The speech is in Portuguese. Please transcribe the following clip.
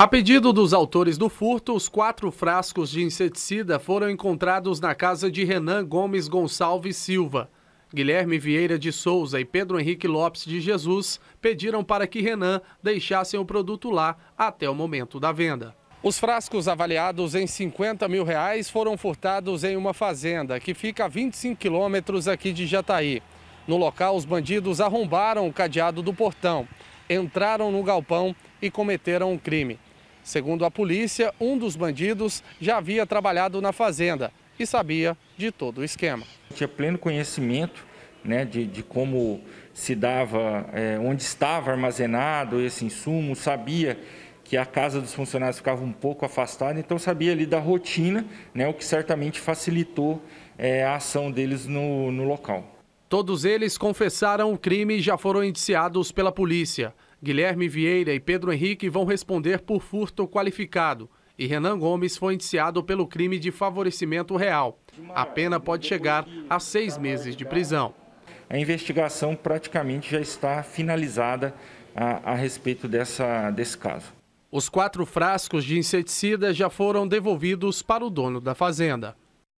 A pedido dos autores do furto, os quatro frascos de inseticida foram encontrados na casa de Renan Gomes Gonçalves Silva. Guilherme Vieira de Souza e Pedro Henrique Lopes de Jesus pediram para que Renan deixassem o produto lá até o momento da venda. Os frascos avaliados em 50 mil reais foram furtados em uma fazenda que fica a 25 quilômetros aqui de Jataí. No local, os bandidos arrombaram o cadeado do portão, entraram no galpão e cometeram um crime. Segundo a polícia, um dos bandidos já havia trabalhado na fazenda e sabia de todo o esquema. Tinha pleno conhecimento né, de, de como se dava, é, onde estava armazenado esse insumo, sabia que a casa dos funcionários ficava um pouco afastada, então sabia ali da rotina, né, o que certamente facilitou é, a ação deles no, no local. Todos eles confessaram o crime e já foram indiciados pela polícia. Guilherme Vieira e Pedro Henrique vão responder por furto qualificado e Renan Gomes foi indiciado pelo crime de favorecimento real. A pena pode chegar a seis meses de prisão. A investigação praticamente já está finalizada a, a respeito dessa, desse caso. Os quatro frascos de inseticida já foram devolvidos para o dono da fazenda.